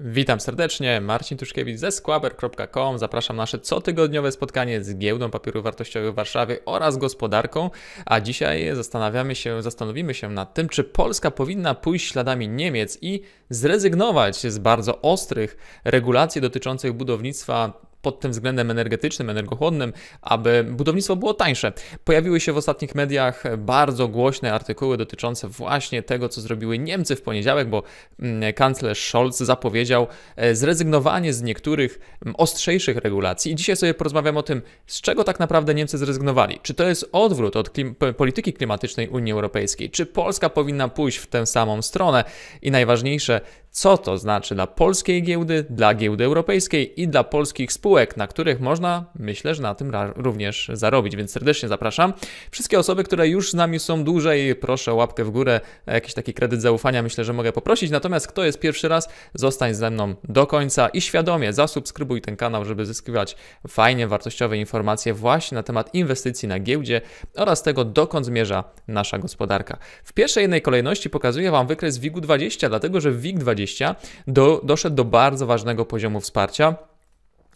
Witam serdecznie, Marcin Tuszkiewicz ze Squaber.com. Zapraszam na nasze cotygodniowe spotkanie z giełdą papierów wartościowych w Warszawie oraz gospodarką. A dzisiaj zastanawiamy się, zastanowimy się nad tym, czy Polska powinna pójść śladami Niemiec i zrezygnować z bardzo ostrych regulacji dotyczących budownictwa pod tym względem energetycznym, energochłonnym, aby budownictwo było tańsze. Pojawiły się w ostatnich mediach bardzo głośne artykuły dotyczące właśnie tego, co zrobiły Niemcy w poniedziałek, bo mm, kanclerz Scholz zapowiedział e, zrezygnowanie z niektórych mm, ostrzejszych regulacji. I dzisiaj sobie porozmawiam o tym, z czego tak naprawdę Niemcy zrezygnowali. Czy to jest odwrót od klim polityki klimatycznej Unii Europejskiej? Czy Polska powinna pójść w tę samą stronę? I najważniejsze, co to znaczy dla polskiej giełdy, dla giełdy europejskiej i dla polskich spółek, na których można, myślę, że na tym również zarobić, więc serdecznie zapraszam. Wszystkie osoby, które już z nami są dłużej, proszę łapkę w górę, e, jakiś taki kredyt zaufania myślę, że mogę poprosić. Natomiast kto jest pierwszy raz, zostań ze mną do końca i świadomie zasubskrybuj ten kanał, żeby zyskiwać fajnie wartościowe informacje właśnie na temat inwestycji na giełdzie oraz tego, dokąd zmierza nasza gospodarka. W pierwszej jednej kolejności pokazuję Wam wykres WIG-20, dlatego że WIG-20 2020 do, doszedł do bardzo ważnego poziomu wsparcia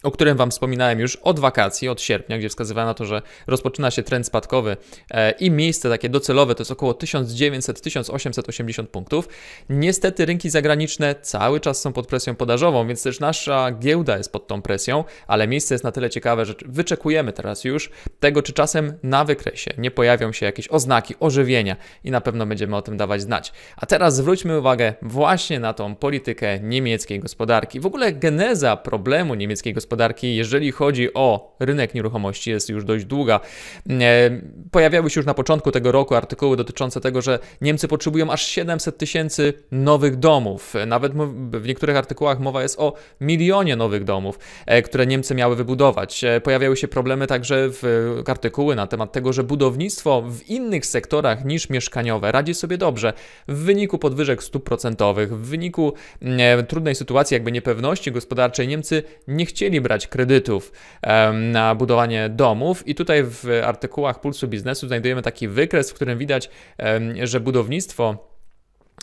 o którym Wam wspominałem już od wakacji, od sierpnia, gdzie wskazywałem na to, że rozpoczyna się trend spadkowy e, i miejsce takie docelowe to jest około 1900-1880 punktów. Niestety rynki zagraniczne cały czas są pod presją podażową, więc też nasza giełda jest pod tą presją, ale miejsce jest na tyle ciekawe, że wyczekujemy teraz już tego, czy czasem na wykresie nie pojawią się jakieś oznaki ożywienia i na pewno będziemy o tym dawać znać. A teraz zwróćmy uwagę właśnie na tą politykę niemieckiej gospodarki. W ogóle geneza problemu niemieckiej gospodarki gospodarki, jeżeli chodzi o rynek nieruchomości, jest już dość długa. E, pojawiały się już na początku tego roku artykuły dotyczące tego, że Niemcy potrzebują aż 700 tysięcy nowych domów. Nawet w niektórych artykułach mowa jest o milionie nowych domów, e, które Niemcy miały wybudować. E, pojawiały się problemy także w artykuły na temat tego, że budownictwo w innych sektorach niż mieszkaniowe radzi sobie dobrze w wyniku podwyżek stóp procentowych, w wyniku trudnej sytuacji, jakby niepewności gospodarczej Niemcy nie chcieli brać kredytów na budowanie domów. I tutaj w artykułach Pulsu Biznesu znajdujemy taki wykres, w którym widać, że budownictwo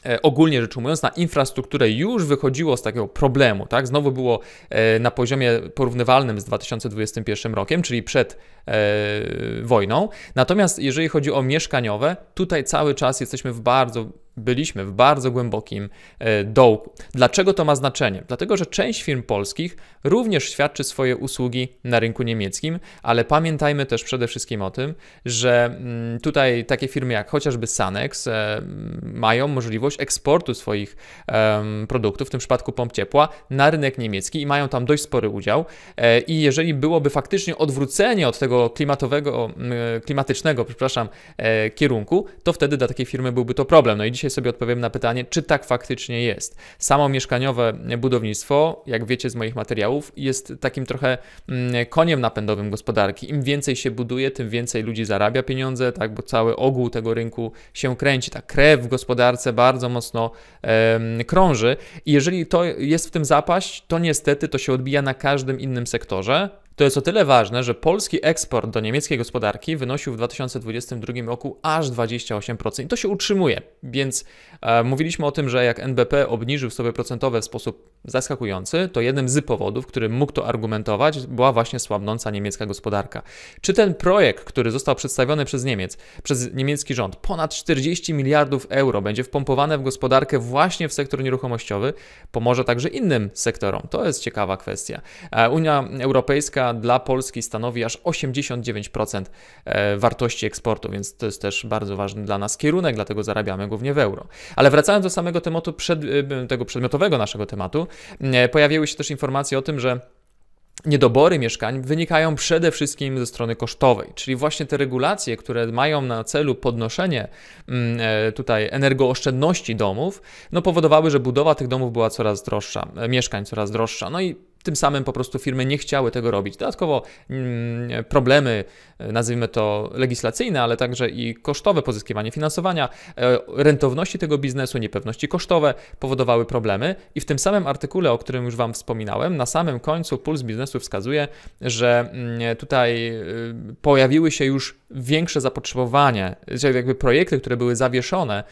e, ogólnie rzecz ujmując, na infrastrukturę już wychodziło z takiego problemu, tak? Znowu było e, na poziomie porównywalnym z 2021 rokiem, czyli przed e, wojną. Natomiast jeżeli chodzi o mieszkaniowe, tutaj cały czas jesteśmy w bardzo byliśmy w bardzo głębokim e, dołku. Dlaczego to ma znaczenie? Dlatego, że część firm polskich również świadczy swoje usługi na rynku niemieckim, ale pamiętajmy też przede wszystkim o tym, że mm, tutaj takie firmy jak chociażby Sanex e, mają możliwość eksportu swoich produktów, w tym przypadku pomp ciepła, na rynek niemiecki i mają tam dość spory udział. E, I jeżeli byłoby faktycznie odwrócenie od tego klimatowego, klimatycznego, przepraszam, kierunku, to wtedy dla takiej firmy byłby to problem. No i dzisiaj dzisiaj sobie odpowiem na pytanie, czy tak faktycznie jest. Samo mieszkaniowe budownictwo, jak wiecie z moich materiałów, jest takim trochę mm, koniem napędowym gospodarki. Im więcej się buduje, tym więcej ludzi zarabia pieniądze, tak, bo cały ogół tego rynku się kręci. Ta krew w gospodarce bardzo mocno krąży. I jeżeli to jest w tym zapaść, to niestety to się odbija na każdym innym sektorze, to jest o tyle ważne, że polski eksport do niemieckiej gospodarki wynosił w 2022 roku aż 28% i to się utrzymuje. Więc e, mówiliśmy o tym, że jak NBP obniżył stopy procentowe w sposób zaskakujący, to jednym z powodów, który mógł to argumentować, była właśnie słabnąca niemiecka gospodarka. Czy ten projekt, który został przedstawiony przez Niemiec, przez niemiecki rząd, ponad 40 miliardów euro będzie wpompowane w gospodarkę właśnie w sektor nieruchomościowy, pomoże także innym sektorom? To jest ciekawa kwestia. E, Unia Europejska dla Polski stanowi aż 89% e, wartości eksportu, więc to jest też bardzo ważny dla nas kierunek, dlatego zarabiamy głównie w euro. Ale wracając do samego tematu, przed, e, tego przedmiotowego naszego tematu, e, pojawiły się też informacje o tym, że Niedobory mieszkań wynikają przede wszystkim ze strony kosztowej, czyli właśnie te regulacje, które mają na celu podnoszenie tutaj energooszczędności domów, no powodowały, że budowa tych domów była coraz droższa, mieszkań coraz droższa. No i tym samym po prostu firmy nie chciały tego robić. Dodatkowo mm, problemy, e, nazwijmy to legislacyjne, ale także i kosztowe pozyskiwanie finansowania, e, rentowności tego biznesu, niepewności kosztowe powodowały problemy i w tym samym artykule, o którym już Wam wspominałem, na samym końcu Puls Biznesu wskazuje, że mm, tutaj e, pojawiły się już większe zapotrzebowanie, czyli jakby projekty, które były zawieszone,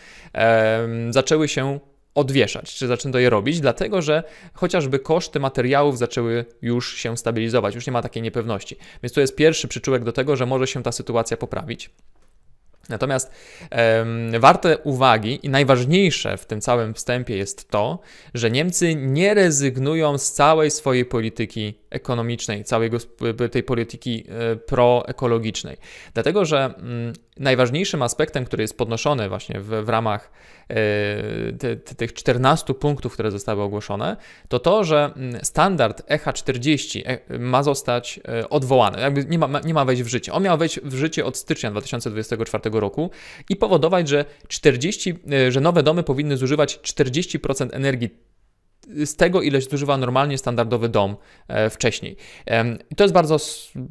zaczęły się odwieszać, czy zacznę to je robić, dlatego że chociażby koszty materiałów zaczęły już się stabilizować, już nie ma takiej niepewności. Więc to jest pierwszy przyczółek do tego, że może się ta sytuacja poprawić. Natomiast um, warte uwagi i najważniejsze w tym całym wstępie jest to, że Niemcy nie rezygnują z całej swojej polityki ekonomicznej, całej tej polityki e, proekologicznej. Dlatego, że mm, najważniejszym aspektem, który jest podnoszony właśnie w, w ramach y, tych 14 punktów, które zostały ogłoszone, to to, że mm, standard EH40 e, ma zostać odwołany. Jakby nie ma, nie ma wejść w życie. On miał wejść w życie od stycznia 2024 roku i powodować, że, 40, e, że nowe domy powinny zużywać 40% energii z tego, ile zużywa normalnie standardowy dom e, wcześniej. to jest bardzo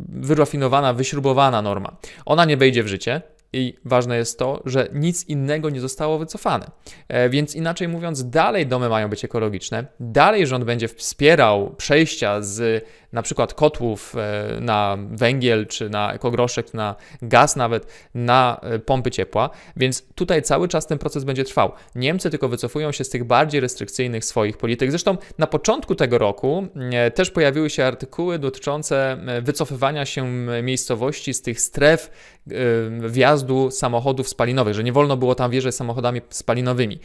wyrafinowana, wyśrubowana norma. Ona nie wejdzie w życie, i ważne jest to, że nic innego nie zostało wycofane. E, więc inaczej mówiąc, dalej domy mają być ekologiczne, dalej rząd będzie wspierał przejścia z na przykład kotłów e, na węgiel, czy na ekogroszek, na gaz nawet, na e, pompy ciepła, więc tutaj cały czas ten proces będzie trwał. Niemcy tylko wycofują się z tych bardziej restrykcyjnych swoich polityk. Zresztą na początku tego roku też pojawiły się artykuły dotyczące wycofywania się miejscowości z tych stref Y, wjazdu samochodów spalinowych, że nie wolno było tam wjeżdżać samochodami spalinowymi.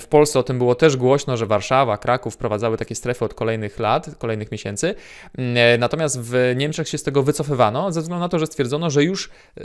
W Polsce o tym było też głośno, że Warszawa, Kraków wprowadzały takie strefy od kolejnych lat, kolejnych miesięcy. Y, natomiast w Niemczech się z tego wycofywano ze względu na to, że stwierdzono, że już y,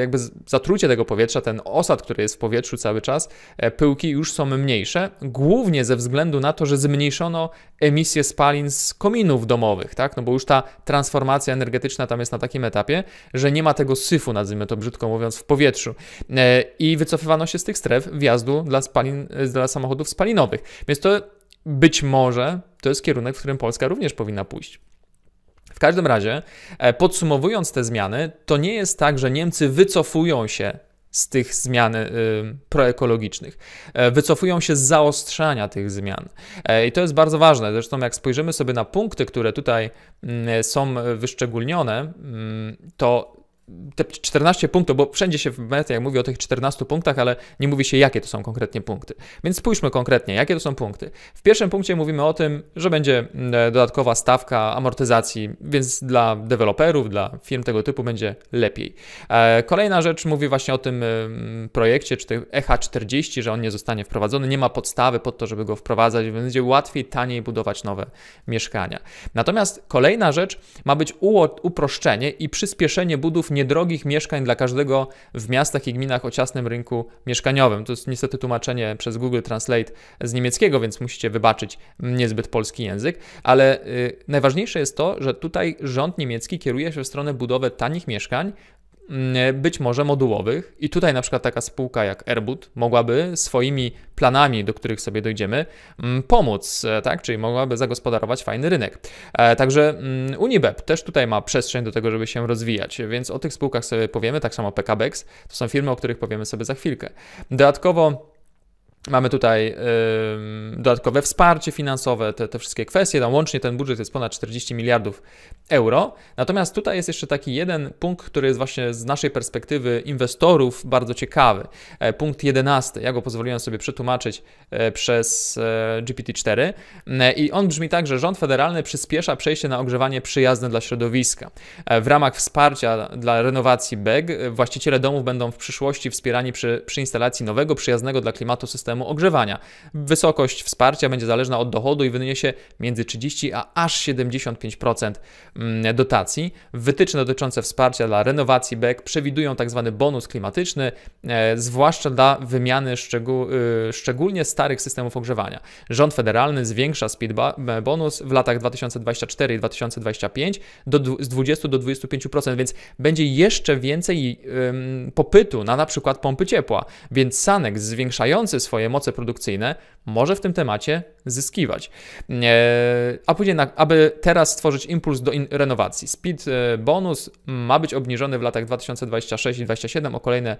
jakby zatrucie tego powietrza, ten osad, który jest w powietrzu cały czas, e, pyłki już są mniejsze, głównie ze względu na to, że zmniejszono emisję spalin z kominów domowych, tak? No bo już ta transformacja energetyczna tam jest na takim etapie, że nie ma tego syfu na nazwijmy to brzydko mówiąc, w powietrzu. E, I wycofywano się z tych stref wjazdu dla, spalin, dla samochodów spalinowych. Więc to być może to jest kierunek, w którym Polska również powinna pójść. W każdym razie, e, podsumowując te zmiany, to nie jest tak, że Niemcy wycofują się z tych zmian y, proekologicznych. E, wycofują się z zaostrzania tych zmian. I to jest bardzo ważne. Zresztą, jak spojrzymy sobie na punkty, które tutaj y, są wyszczególnione, y, to te 14 punktów, bo wszędzie się w mediach mówi o tych 14 punktach, ale nie mówi się, jakie to są konkretnie punkty. Więc spójrzmy konkretnie, jakie to są punkty. W pierwszym punkcie mówimy o tym, że będzie mm, e, dodatkowa stawka amortyzacji, więc dla deweloperów, dla firm tego typu będzie lepiej. E, kolejna rzecz mówi właśnie o tym mm, projekcie, czy tym EH40, że on nie zostanie wprowadzony, nie ma podstawy pod to, żeby go wprowadzać, więc będzie łatwiej, taniej budować nowe mieszkania. Natomiast kolejna rzecz ma być uproszczenie i przyspieszenie budów niedrogich mieszkań dla każdego w miastach i gminach o ciasnym rynku mieszkaniowym. To jest niestety tłumaczenie przez Google Translate z niemieckiego, więc musicie wybaczyć niezbyt polski język, ale y, najważniejsze jest to, że tutaj rząd niemiecki kieruje się w stronę budowy tanich mieszkań Mm, e, być może modułowych. I tutaj na przykład taka spółka jak Airbud mogłaby swoimi planami, do których sobie dojdziemy, mm, pomóc, e, tak? Czyli mogłaby zagospodarować fajny rynek. E, także mm, Unibeb też tutaj ma przestrzeń do tego, żeby się rozwijać, więc o tych spółkach sobie powiemy, tak samo PKBX, to są firmy, o których powiemy sobie za chwilkę. Dodatkowo Mamy tutaj dodatkowe wsparcie finansowe, te, te wszystkie kwestie. Tam łącznie ten budżet jest ponad 40 miliardów euro. Natomiast tutaj jest jeszcze taki jeden punkt, który jest właśnie z naszej perspektywy inwestorów bardzo ciekawy. E, punkt 11. Ja go pozwoliłem sobie przetłumaczyć e, przez e, GPT-4. E, I on brzmi tak, że rząd federalny przyspiesza przejście na ogrzewanie przyjazne dla środowiska. E, w ramach wsparcia dla renowacji BEG właściciele domów będą w przyszłości wspierani przy, przy instalacji nowego, przyjaznego dla klimatu systemu systemu ogrzewania. Wysokość wsparcia będzie zależna od dochodu i wyniesie między 30 a aż 75% mm, dotacji. Wytyczne dotyczące wsparcia dla renowacji BEK przewidują tzw. Tak bonus klimatyczny, e, zwłaszcza dla wymiany szczegół, y, szczególnie starych systemów ogrzewania. Rząd federalny zwiększa speed e, bonus w latach 2024 i 2025 do, z 20 do 25%, więc będzie jeszcze więcej popytu na na przykład pompy ciepła, więc sanek zwiększający swoje moje moce produkcyjne, może w tym temacie zyskiwać. E, a później, aby teraz stworzyć impuls do in- renowacji. Speed e, bonus ma być obniżony w latach 2026 i 2027 o kolejne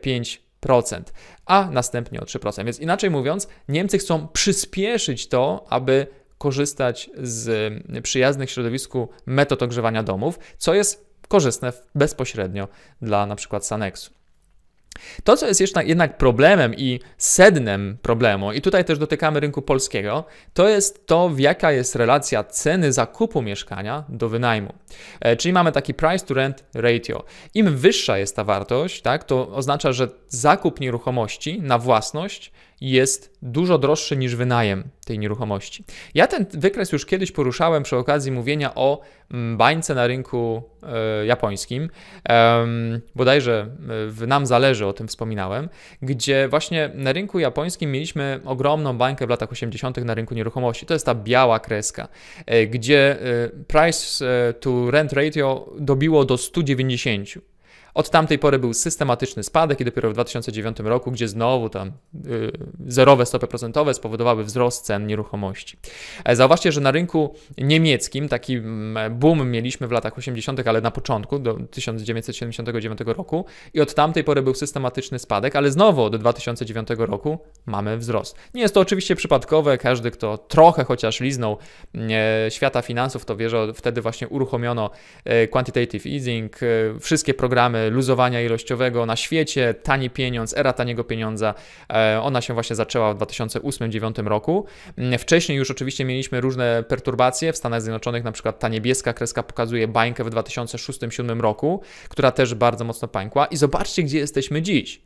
5 mm, a następnie o 3%. Więc inaczej mówiąc, Niemcy chcą przyspieszyć to, aby korzystać z mm, przyjaznych środowisku metod ogrzewania domów, co jest korzystne bezpośrednio dla na przykład Sanexu. To, co jest jeszcze jednak problemem i sednem problemu, i tutaj też dotykamy rynku polskiego, to jest to, w jaka jest relacja ceny zakupu mieszkania do wynajmu. E, czyli mamy taki price to rent ratio. Im wyższa jest ta wartość, tak, to oznacza, że zakup nieruchomości na własność jest dużo droższy niż wynajem tej nieruchomości. Ja ten wykres już kiedyś poruszałem przy okazji mówienia o mm, bańce na rynku y, japońskim. Um, bodajże e, w Nam Zależy o tym wspominałem, gdzie właśnie na rynku japońskim mieliśmy ogromną bańkę w latach 80. na rynku nieruchomości. To jest ta biała kreska, y, gdzie y, price to rent ratio dobiło do 190 od tamtej pory był systematyczny spadek i dopiero w 2009 roku, gdzie znowu tam y, zerowe stopy procentowe spowodowały wzrost cen nieruchomości. E, zauważcie, że na rynku niemieckim taki mm, boom mieliśmy w latach 80., ale na początku, do 1979 roku i od tamtej pory był systematyczny spadek, ale znowu do 2009 roku mamy wzrost. Nie jest to oczywiście przypadkowe, każdy kto trochę chociaż liznął mm, e, świata finansów, to wie, że wtedy właśnie uruchomiono e, quantitative easing, wszystkie programy luzowania ilościowego na świecie, tani pieniądz, era taniego pieniądza. E, ona się właśnie zaczęła w 2008-2009 roku. Mm, wcześniej już oczywiście mieliśmy różne perturbacje w Stanach Zjednoczonych, na przykład ta niebieska kreska pokazuje bańkę w 2006-2007 roku, która też bardzo mocno pańkła. I zobaczcie, gdzie jesteśmy dziś.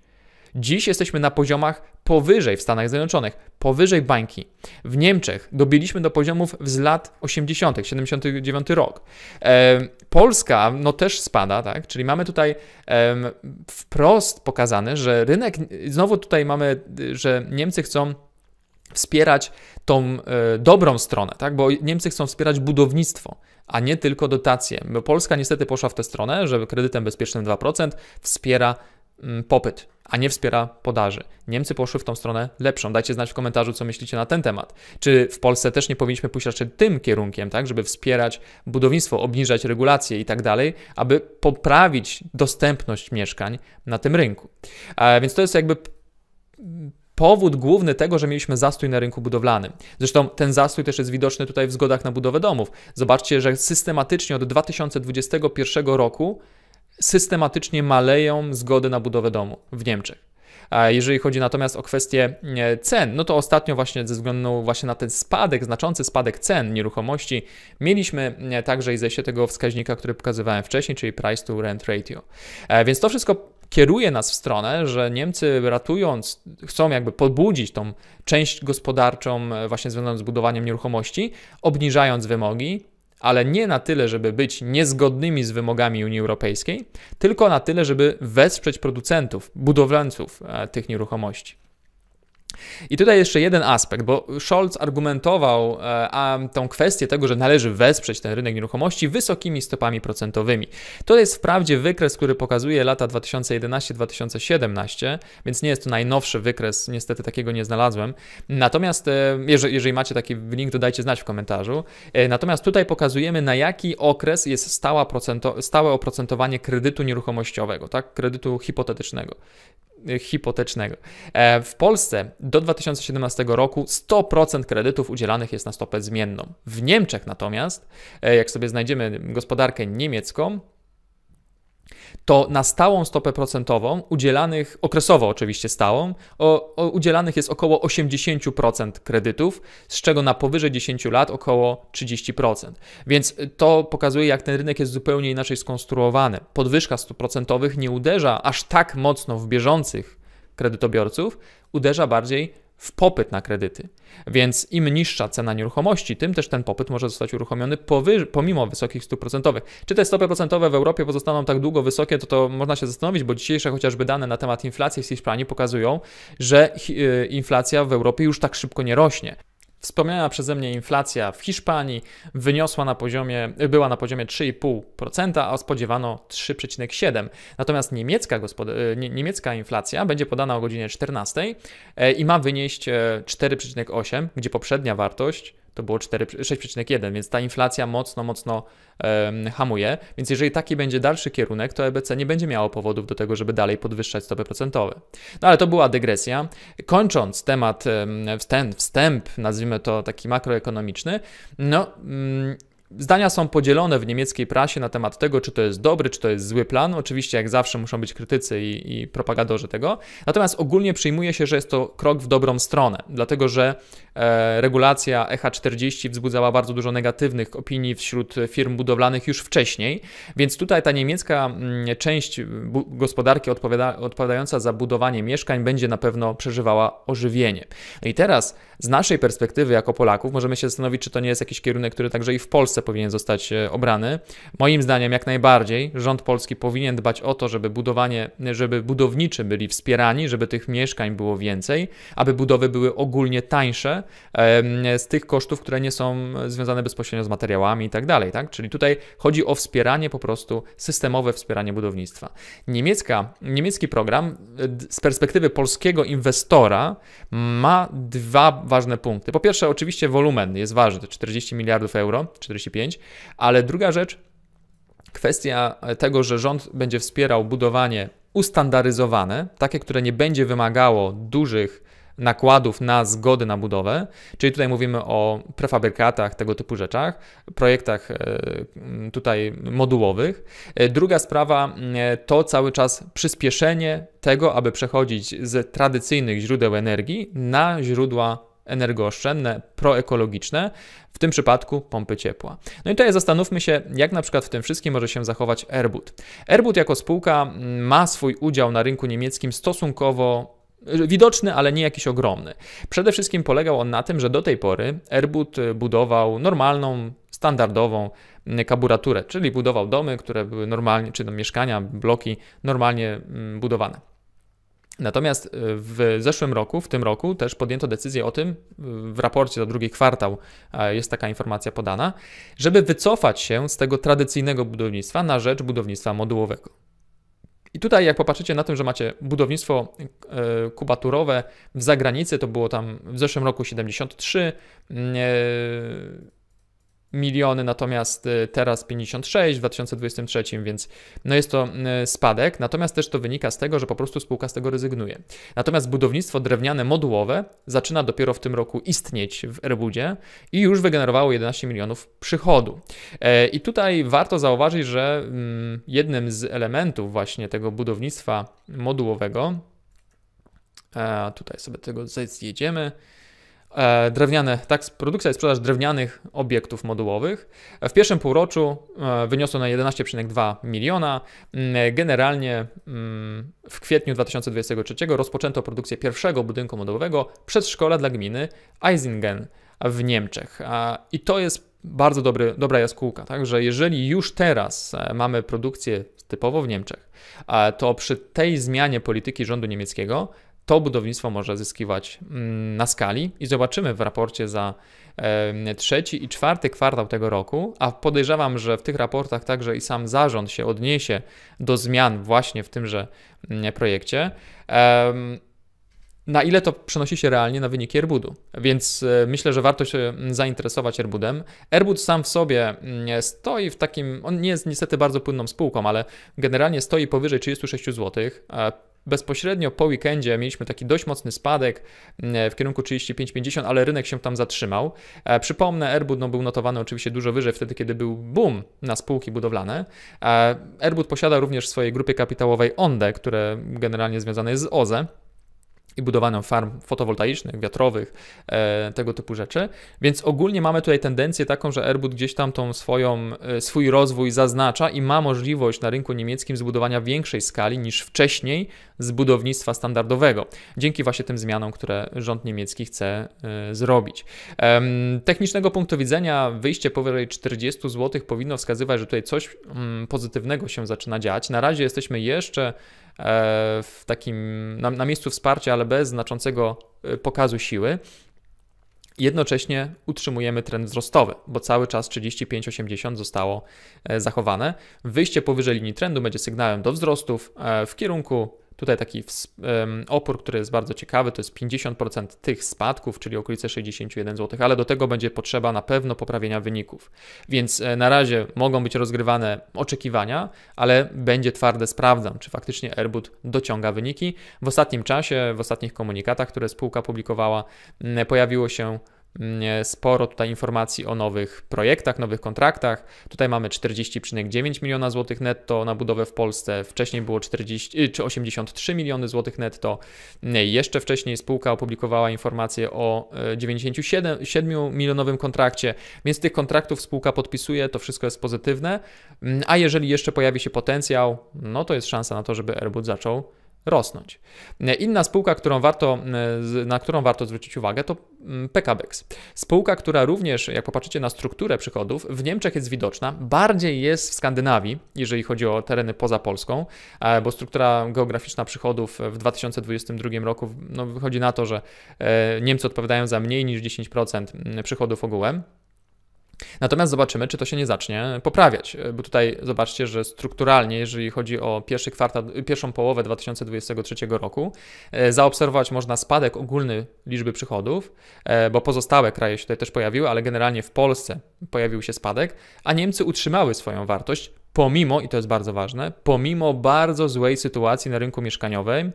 Dziś jesteśmy na poziomach powyżej w Stanach Zjednoczonych, powyżej bańki. W Niemczech dobiliśmy do poziomów z lat 80., 79 rok. E, Polska no też spada, tak? Czyli mamy tutaj um, wprost pokazane, że rynek, znowu tutaj mamy, że Niemcy chcą wspierać tą y, dobrą stronę, tak? Bo Niemcy chcą wspierać budownictwo, a nie tylko dotacje. Bo Polska niestety poszła w tę stronę, że kredytem bezpiecznym 2% wspiera mm, popyt a nie wspiera podaży. Niemcy poszły w tą stronę lepszą. Dajcie znać w komentarzu, co myślicie na ten temat. Czy w Polsce też nie powinniśmy pójść raczej tym kierunkiem, tak, żeby wspierać budownictwo, obniżać regulacje i tak dalej, aby poprawić dostępność mieszkań na tym rynku. A więc to jest jakby powód główny tego, że mieliśmy zastój na rynku budowlanym. Zresztą ten zastój też jest widoczny tutaj w zgodach na budowę domów. Zobaczcie, że systematycznie od 2021 roku systematycznie maleją zgody na budowę domu w Niemczech. Jeżeli chodzi natomiast o kwestię e, cen, no to ostatnio właśnie ze względu właśnie na ten spadek, znaczący spadek cen nieruchomości, mieliśmy e, także i zejście tego wskaźnika, który pokazywałem wcześniej, czyli price to rent ratio. E, więc to wszystko kieruje nas w stronę, że Niemcy ratując, chcą jakby podbudzić tą część gospodarczą właśnie związaną z budowaniem nieruchomości, obniżając wymogi, ale nie na tyle, żeby być niezgodnymi z wymogami Unii Europejskiej, tylko na tyle, żeby wesprzeć producentów, budowlańców e, tych nieruchomości. I tutaj jeszcze jeden aspekt, bo Scholz argumentował e, tą kwestię tego, że należy wesprzeć ten rynek nieruchomości wysokimi stopami procentowymi. To jest wprawdzie wykres, który pokazuje lata 2011-2017, więc nie jest to najnowszy wykres, niestety takiego nie znalazłem. Natomiast, e, jeżeli, jeżeli, macie taki link, to dajcie znać w komentarzu. E, natomiast tutaj pokazujemy, na jaki okres jest stała procento, stałe oprocentowanie kredytu nieruchomościowego, tak? kredytu hipotetycznego hipotecznego. E, w Polsce do 2017 roku 100% kredytów udzielanych jest na stopę zmienną. W Niemczech natomiast, e, jak sobie znajdziemy gospodarkę niemiecką, to na stałą stopę procentową udzielanych, okresowo oczywiście stałą, o, o udzielanych jest około 80% kredytów, z czego na powyżej 10 lat około 30%. Więc to pokazuje, jak ten rynek jest zupełnie inaczej skonstruowany. Podwyżka stóp procentowych nie uderza aż tak mocno w bieżących kredytobiorców, uderza bardziej w popyt na kredyty. Więc im niższa cena nieruchomości, tym też ten popyt może zostać uruchomiony powyż, pomimo wysokich stóp procentowych. Czy te stopy procentowe w Europie pozostaną tak długo wysokie, to, to można się zastanowić, bo dzisiejsze chociażby dane na temat inflacji w Hiszpanii pokazują, że y, inflacja w Europie już tak szybko nie rośnie. Wspomniana przeze mnie inflacja w Hiszpanii wyniosła na poziomie, była na poziomie 3,5%, a spodziewano 3,7%. Natomiast niemiecka, gospod- e, niemiecka inflacja będzie podana o godzinie 14 e, i ma wynieść 4,8, e, gdzie poprzednia wartość to było 6,1, więc ta inflacja mocno, mocno um, hamuje. Więc jeżeli taki będzie dalszy kierunek, to EBC nie będzie miało powodów do tego, żeby dalej podwyższać stopy procentowe. No ale to była dygresja. Kończąc temat, ten wstęp, nazwijmy to taki makroekonomiczny, no. Mm, Zdania są podzielone w niemieckiej prasie na temat tego, czy to jest dobry, czy to jest zły plan. Oczywiście, jak zawsze, muszą być krytycy i, i propagadorzy tego. Natomiast ogólnie przyjmuje się, że jest to krok w dobrą stronę, dlatego że e, regulacja EH40 wzbudzała bardzo dużo negatywnych opinii wśród firm budowlanych już wcześniej. Więc tutaj ta niemiecka m, mm, część gospodarki odpowiada, odpowiadająca za budowanie mieszkań będzie na pewno przeżywała ożywienie. No i teraz, z naszej perspektywy, jako Polaków, możemy się zastanowić, czy to nie jest jakiś kierunek, który także i w Polsce Polsce powinien zostać e, obrany. Moim zdaniem jak najbardziej rząd polski powinien dbać o to, żeby budowanie, żeby budowniczy byli wspierani, żeby tych mieszkań było więcej, aby budowy były ogólnie tańsze z tych kosztów, które nie są związane bezpośrednio z materiałami i tak dalej, tak? Czyli tutaj chodzi o wspieranie po prostu systemowe wspieranie budownictwa. Niemiecka, niemiecki program e, z perspektywy polskiego inwestora ma dwa ważne punkty. Po pierwsze, oczywiście wolumen jest ważny, 40 miliardów euro, 40 35. Ale druga rzecz, kwestia tego, że rząd będzie wspierał budowanie ustandaryzowane, takie, które nie będzie wymagało dużych nakładów na zgody na budowę, czyli tutaj mówimy o prefabrykatach, tego typu rzeczach, projektach e, tutaj modułowych. E, druga sprawa e, to cały czas przyspieszenie tego, aby przechodzić z tradycyjnych źródeł energii na źródła energooszczędne, proekologiczne, w tym przypadku pompy ciepła. No i tutaj zastanówmy się, jak na przykład w tym wszystkim może się zachować Airbus. Airbus jako spółka mm, ma swój udział na rynku niemieckim stosunkowo widoczny, ale nie jakiś ogromny. Przede wszystkim polegał on na tym, że do tej pory Airbus y, budował normalną, standardową mm, kaburaturę, czyli budował domy, które były normalnie, czy no mieszkania, bloki normalnie mm, budowane. Natomiast y, w zeszłym roku, w tym roku też podjęto decyzję o tym, y, w raporcie za drugi kwartał jest taka informacja podana, żeby wycofać się z tego tradycyjnego budownictwa na rzecz budownictwa modułowego. I tutaj, jak popatrzycie na tym, że macie budownictwo y, kubaturowe w zagranicy, to było tam w zeszłym roku 73, miliony, natomiast y, teraz 56 w 2023, więc no jest to y, spadek. Natomiast też to wynika z tego, że po prostu spółka z tego rezygnuje. Natomiast budownictwo drewniane modułowe zaczyna dopiero w tym roku istnieć w Airbudzie i już wygenerowało 11 milionów przychodu. E, I tutaj warto zauważyć, że mm, jednym z elementów właśnie tego budownictwa modułowego, e, tutaj sobie tego zjedziemy, E, drewniane, tak, produkcja i sprzedaż drewnianych obiektów modułowych. E, w pierwszym półroczu e, wyniosło na 11,2 miliona. Mm, generalnie mm, w kwietniu 2023 rozpoczęto produkcję pierwszego budynku modułowego przedszkola dla gminy Eisingen w Niemczech. I to jest bardzo dobry, dobra jaskółka, także jeżeli już teraz mamy produkcję typowo w Niemczech, to przy tej zmianie polityki rządu niemieckiego to budownictwo może zyskiwać mm, na skali i zobaczymy w raporcie za trzeci i czwarty kwartał tego roku, a podejrzewam, że w tych raportach także i sam zarząd się odniesie do zmian właśnie w tymże mm, projekcie. Na ile to przenosi się realnie na wyniki Airbudu? Więc e, myślę, że warto się mm, zainteresować Airbudem. Airbud sam w sobie stoi w takim, on nie jest niestety bardzo płynną spółką, ale generalnie stoi powyżej 36 zł bezpośrednio po weekendzie mieliśmy taki dość mocny spadek mm, w kierunku 35-50, ale rynek się tam zatrzymał. E, przypomnę, Airbus no, był notowany oczywiście dużo wyżej wtedy, kiedy był boom na spółki budowlane. E, Airbus posiada również w swojej grupie kapitałowej ONDE, które generalnie związane jest z OZE i budowaną farm fotowoltaicznych, wiatrowych, e, tego typu rzeczy. Więc ogólnie mamy tutaj tendencję taką, że Airbus gdzieś tam tą swoją, e, swój rozwój zaznacza i ma możliwość na rynku niemieckim zbudowania większej skali niż wcześniej z budownictwa standardowego. Dzięki właśnie tym zmianom, które rząd niemiecki chce e, zrobić. Technicznego punktu widzenia wyjście powyżej 40 zł powinno wskazywać, że tutaj coś mm, pozytywnego się zaczyna dziać. Na razie jesteśmy jeszcze E, w takim, na, na miejscu wsparcia, ale bez znaczącego e, pokazu siły jednocześnie utrzymujemy trend wzrostowy, bo cały czas 35-80 zostało e, zachowane. Wyjście powyżej linii trendu będzie sygnałem do wzrostów w kierunku Tutaj taki opór, który jest bardzo ciekawy, to jest 50% tych spadków, czyli okolice 61 zł, ale do tego będzie potrzeba na pewno poprawienia wyników. Więc e, na razie mogą być rozgrywane oczekiwania, ale będzie twarde sprawdzam, czy faktycznie Airbud dociąga wyniki. W ostatnim czasie, w ostatnich komunikatach, które spółka publikowała, pojawiło się Mm, e, sporo tutaj informacji o nowych projektach, nowych kontraktach. Tutaj mamy 40,9 miliona złotych netto na budowę w Polsce. Wcześniej było 40 y, czy 83 miliony złotych netto. Mm, e, jeszcze wcześniej spółka opublikowała informację o 97 e, milionowym kontrakcie, więc tych kontraktów spółka podpisuje, to wszystko jest pozytywne. Mm, a jeżeli jeszcze pojawi się potencjał, no to jest szansa na to, żeby Airbus zaczął rosnąć. Inna spółka, którą warto, na którą warto zwrócić uwagę, to mm, PKBX. Spółka, która również, jak popatrzycie na strukturę przychodów, w Niemczech jest widoczna, bardziej jest w Skandynawii, jeżeli chodzi o tereny poza Polską, e, bo struktura geograficzna przychodów w 2022 roku no, wychodzi na to, że e, Niemcy odpowiadają za mniej niż 10% mm, przychodów ogółem. Natomiast zobaczymy, czy to się nie zacznie poprawiać, bo tutaj zobaczcie, że strukturalnie, jeżeli chodzi o pierwszy kwartał, pierwszą połowę 2023 roku, e, zaobserwować można spadek ogólny liczby przychodów, e, bo pozostałe kraje się tutaj też pojawiły, ale generalnie w Polsce pojawił się spadek, a Niemcy utrzymały swoją wartość pomimo, i to jest bardzo ważne, pomimo bardzo złej sytuacji na rynku mieszkaniowym,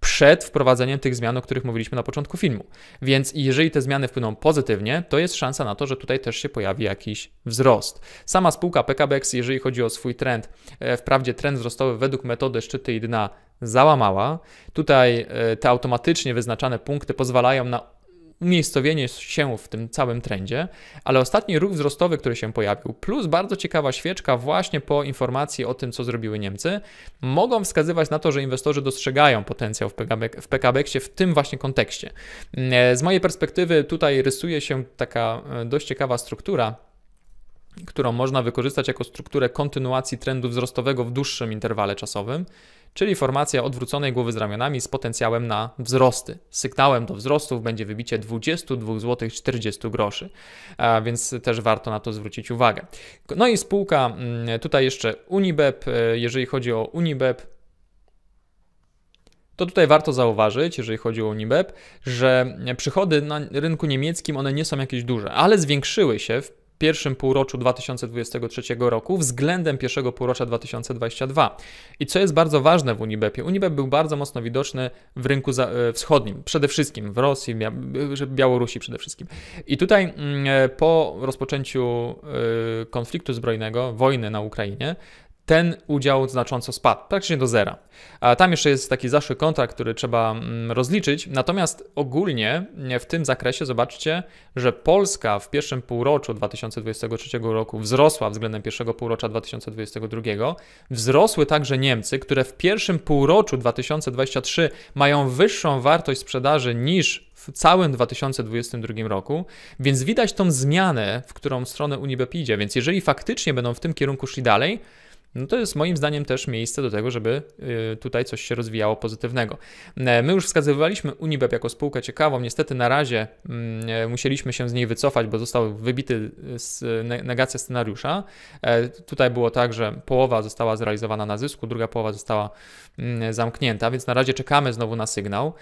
przed wprowadzeniem tych zmian, o których mówiliśmy na początku filmu. Więc jeżeli te zmiany wpłyną pozytywnie, to jest szansa na to, że tutaj też się pojawi jakiś wzrost. Sama spółka PKBX, jeżeli chodzi o swój trend, e, wprawdzie trend wzrostowy według metody szczyty i dna załamała. Tutaj e, te automatycznie wyznaczane punkty pozwalają na umiejscowienie się w tym całym trendzie, ale ostatni ruch wzrostowy, który się pojawił, plus bardzo ciekawa świeczka właśnie po informacji o tym, co zrobiły Niemcy, mogą wskazywać na to, że inwestorzy dostrzegają potencjał w, PKB, w pkb w tym właśnie kontekście. E, z mojej perspektywy tutaj rysuje się taka e, dość ciekawa struktura, którą można wykorzystać jako strukturę kontynuacji trendu wzrostowego w dłuższym interwale czasowym czyli formacja odwróconej głowy z ramionami z potencjałem na wzrosty. Sygnałem do wzrostów będzie wybicie 22,40 zł więc też warto na to zwrócić uwagę. No i spółka, mm, tutaj jeszcze Unibeb, e, jeżeli chodzi o Unibeb, to tutaj warto zauważyć, jeżeli chodzi o Unibeb, że przychody na rynku niemieckim one nie są jakieś duże, ale zwiększyły się w pierwszym półroczu 2023 roku względem pierwszego półrocza 2022. I co jest bardzo ważne w Unibepie, Unibep był bardzo mocno widoczny w rynku e, wschodnim, przede wszystkim w Rosji, e, Białorusi przede wszystkim. I tutaj mm, e, po rozpoczęciu konfliktu zbrojnego, wojny na Ukrainie, ten udział znacząco spadł, praktycznie do zera. A tam jeszcze jest taki zaszły kontrakt, który trzeba mm, rozliczyć, natomiast ogólnie mm, w tym zakresie zobaczcie, że Polska w pierwszym półroczu 2023 roku wzrosła względem pierwszego półrocza 2022, wzrosły także Niemcy, które w pierwszym półroczu 2023 mają wyższą wartość sprzedaży niż w całym 2022 roku, więc widać tą zmianę, w którą stronę Unibep idzie. Więc jeżeli faktycznie będą w tym kierunku szli dalej, no to jest moim zdaniem też miejsce do tego, żeby y, tutaj coś się rozwijało pozytywnego. E, my już wskazywaliśmy Unibeb jako spółkę ciekawą, niestety na razie mm, e, musieliśmy się z niej wycofać, bo został wybity y, negacja scenariusza. E, tutaj było tak, że połowa została zrealizowana na zysku, druga połowa została mm, zamknięta, więc na razie czekamy znowu na sygnał.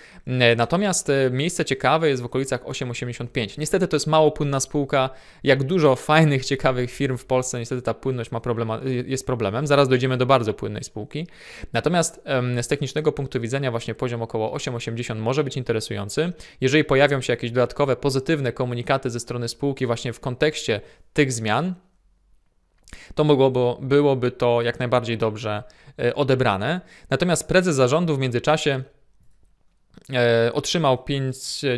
Natomiast miejsce ciekawe jest w okolicach 8,85. Niestety to jest mało płynna spółka, jak dużo fajnych, ciekawych firm w Polsce, niestety ta płynność ma problema, y, jest problemem. Zaraz dojdziemy do bardzo płynnej spółki. Natomiast z technicznego punktu widzenia właśnie poziom około 8,80 może być interesujący. Jeżeli pojawią się jakieś dodatkowe pozytywne komunikaty ze strony spółki właśnie w kontekście tych zmian, to mogłoby, byłoby to jak najbardziej dobrze e, odebrane. Natomiast prezes zarządu w międzyczasie e, otrzymał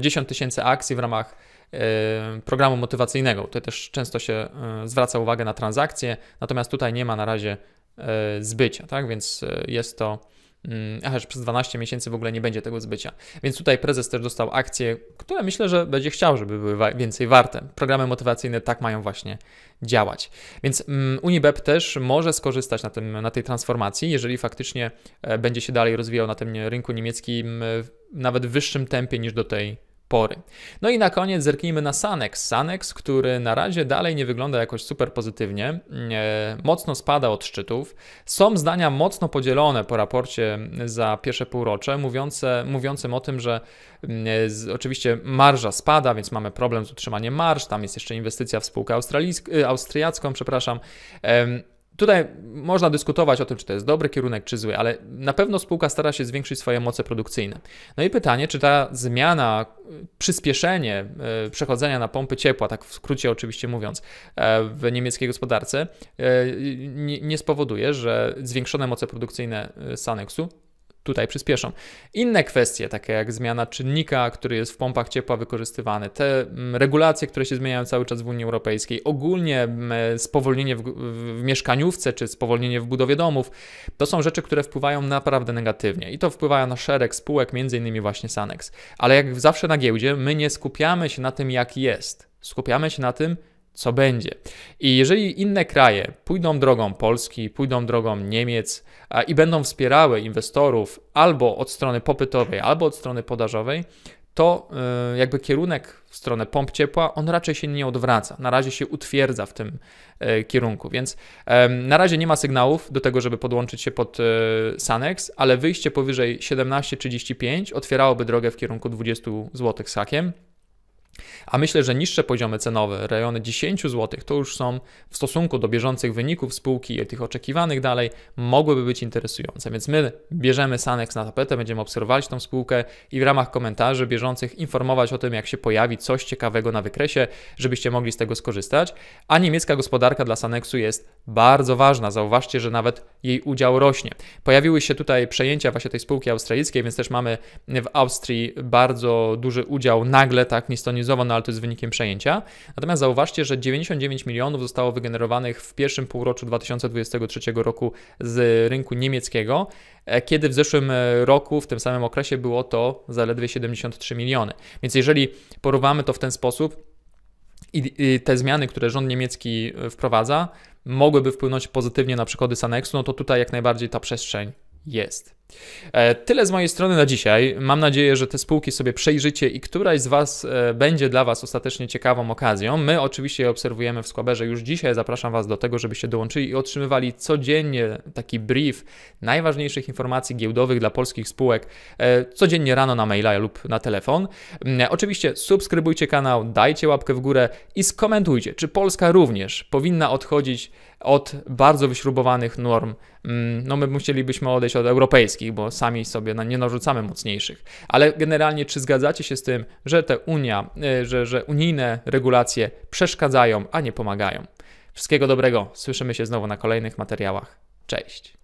10 tysięcy akcji w ramach Y, programu motywacyjnego. Tutaj też często się y, zwraca uwagę na transakcje, natomiast tutaj nie ma na razie y, zbycia, tak? Więc jest to. Mm, aha, przez 12 miesięcy w ogóle nie będzie tego zbycia. Więc tutaj prezes też dostał akcje, które myślę, że będzie chciał, żeby były więcej warte. Programy motywacyjne tak mają właśnie działać. Więc mm, Unibeb też może skorzystać na, tym, na tej transformacji, jeżeli faktycznie e, będzie się dalej rozwijał na tym rynku niemieckim e, nawet w wyższym tempie niż do tej pory. No i na koniec zerknijmy na Sanex. Sanex, który na razie dalej nie wygląda jakoś super pozytywnie, mm, e, mocno spada od szczytów. Są zdania mocno podzielone po raporcie za pierwsze półrocze, mówiące, mówiącym o tym, że mm, e, oczywiście marża spada, więc mamy problem z utrzymaniem marż, tam jest jeszcze inwestycja w spółkę e, austriacką, przepraszam, Tutaj można dyskutować o tym, czy to jest dobry kierunek, czy zły, ale na pewno spółka stara się zwiększyć swoje moce produkcyjne. No i pytanie, czy ta zmiana, e, przyspieszenie e, przechodzenia na pompy ciepła, tak w skrócie oczywiście mówiąc, e, w niemieckiej gospodarce, nie spowoduje, że zwiększone moce produkcyjne Sanexu tutaj przyspieszą. Inne kwestie, takie jak zmiana czynnika, który jest w pompach ciepła wykorzystywany, te mm, regulacje, które się zmieniają cały czas w Unii Europejskiej, ogólnie mm, spowolnienie w, w, mieszkaniówce czy spowolnienie w budowie domów, to są rzeczy, które wpływają naprawdę negatywnie i to wpływają na szereg spółek, między innymi właśnie Sanex. Ale jak zawsze na giełdzie, my nie skupiamy się na tym, jak jest. Skupiamy się na tym, co będzie. I jeżeli inne kraje pójdą drogą Polski, pójdą drogą Niemiec i będą wspierały inwestorów albo od strony popytowej, albo od strony podażowej, to y, jakby kierunek w stronę pomp ciepła, on raczej się nie odwraca. Na razie się utwierdza w tym y, kierunku, więc na razie nie ma sygnałów do tego, żeby podłączyć się pod y, Sanex, ale wyjście powyżej 17,35 otwierałoby drogę w kierunku 20 zł z hakiem. A myślę, że niższe poziomy cenowe, rejony 10 zł, to już są w stosunku do bieżących wyników spółki i tych oczekiwanych dalej, mogłyby być interesujące. Więc my bierzemy Sanex na tapetę, będziemy obserwować tą spółkę i w ramach komentarzy bieżących informować o tym, jak się pojawi coś ciekawego na wykresie, żebyście mogli z tego skorzystać. A niemiecka gospodarka dla Sanexu jest bardzo ważna. Zauważcie, że nawet jej udział rośnie. Pojawiły się tutaj przejęcia właśnie tej spółki australijskiej, więc też mamy w Austrii bardzo duży udział nagle, tak, nie stąd, zrealizowane, ale to jest wynikiem przejęcia. Natomiast zauważcie, że 99 milionów zostało wygenerowanych w pierwszym półroczu 2023 roku z rynku niemieckiego, e, kiedy w zeszłym e, roku, w tym samym okresie, było to zaledwie 73 miliony. Więc jeżeli porównamy to w ten sposób, i te zmiany, które rząd niemiecki e, wprowadza, mogłyby wpłynąć pozytywnie na przychody Sanexu, no to tutaj jak najbardziej ta przestrzeń jest. E, tyle z mojej strony na dzisiaj. Mam nadzieję, że te spółki sobie przejrzycie i któraś z Was e, będzie dla Was ostatecznie ciekawą okazją. My oczywiście je obserwujemy w Squaberze już dzisiaj. Zapraszam Was do tego, żebyście dołączyli i otrzymywali codziennie taki brief najważniejszych informacji giełdowych dla polskich spółek e, codziennie rano na maila lub na telefon. Mm, oczywiście subskrybujcie kanał, dajcie łapkę w górę i skomentujcie, czy Polska również powinna odchodzić od bardzo wyśrubowanych norm. Mm, no my musielibyśmy odejść od europejskich, bo sami sobie no, nie narzucamy mocniejszych. Ale generalnie, czy zgadzacie się z tym, że te Unia, y, że, że unijne regulacje przeszkadzają, a nie pomagają? Wszystkiego dobrego. Słyszymy się znowu na kolejnych materiałach. Cześć.